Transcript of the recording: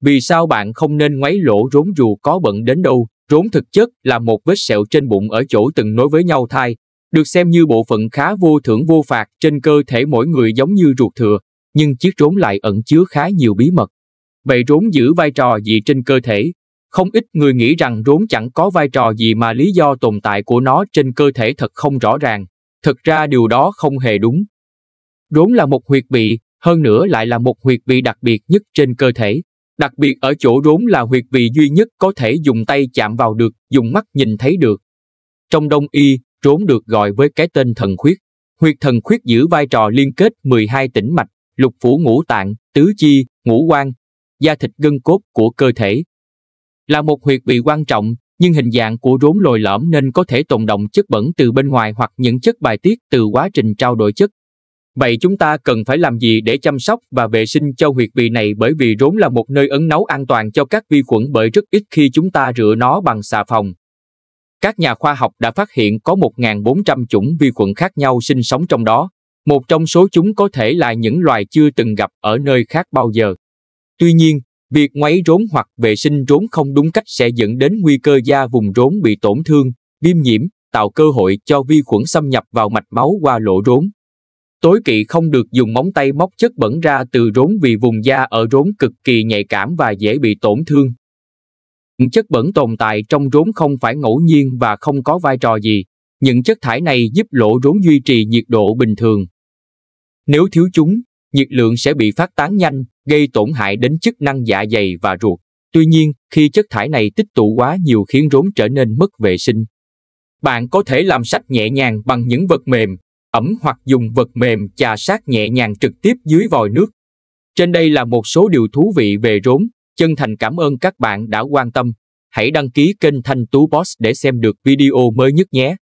Vì sao bạn không nên ngoáy lỗ rốn dù có bận đến đâu, rốn thực chất là một vết sẹo trên bụng ở chỗ từng nối với nhau thai, được xem như bộ phận khá vô thưởng vô phạt trên cơ thể mỗi người giống như ruột thừa, nhưng chiếc rốn lại ẩn chứa khá nhiều bí mật. Vậy rốn giữ vai trò gì trên cơ thể? Không ít người nghĩ rằng rốn chẳng có vai trò gì mà lý do tồn tại của nó trên cơ thể thật không rõ ràng. thực ra điều đó không hề đúng. Rốn là một huyệt vị, hơn nữa lại là một huyệt vị đặc biệt nhất trên cơ thể. Đặc biệt ở chỗ rốn là huyệt vị duy nhất có thể dùng tay chạm vào được, dùng mắt nhìn thấy được. Trong đông y, rốn được gọi với cái tên thần khuyết. Huyệt thần khuyết giữ vai trò liên kết 12 tĩnh mạch, lục phủ ngũ tạng, tứ chi, ngũ quan, da thịt gân cốt của cơ thể. Là một huyệt vị quan trọng, nhưng hình dạng của rốn lồi lõm nên có thể tồn động chất bẩn từ bên ngoài hoặc những chất bài tiết từ quá trình trao đổi chất Vậy chúng ta cần phải làm gì để chăm sóc và vệ sinh cho huyệt vị này bởi vì rốn là một nơi ấn nấu an toàn cho các vi khuẩn bởi rất ít khi chúng ta rửa nó bằng xà phòng. Các nhà khoa học đã phát hiện có 1.400 chủng vi khuẩn khác nhau sinh sống trong đó, một trong số chúng có thể là những loài chưa từng gặp ở nơi khác bao giờ. Tuy nhiên, việc ngoáy rốn hoặc vệ sinh rốn không đúng cách sẽ dẫn đến nguy cơ da vùng rốn bị tổn thương, viêm nhiễm, tạo cơ hội cho vi khuẩn xâm nhập vào mạch máu qua lỗ rốn Tối kỵ không được dùng móng tay móc chất bẩn ra từ rốn vì vùng da ở rốn cực kỳ nhạy cảm và dễ bị tổn thương. Chất bẩn tồn tại trong rốn không phải ngẫu nhiên và không có vai trò gì. Những chất thải này giúp lỗ rốn duy trì nhiệt độ bình thường. Nếu thiếu chúng, nhiệt lượng sẽ bị phát tán nhanh, gây tổn hại đến chức năng dạ dày và ruột. Tuy nhiên, khi chất thải này tích tụ quá nhiều khiến rốn trở nên mất vệ sinh. Bạn có thể làm sạch nhẹ nhàng bằng những vật mềm, ẩm hoặc dùng vật mềm chà sát nhẹ nhàng trực tiếp dưới vòi nước. Trên đây là một số điều thú vị về rốn, chân thành cảm ơn các bạn đã quan tâm. Hãy đăng ký kênh Thanh Tú Boss để xem được video mới nhất nhé.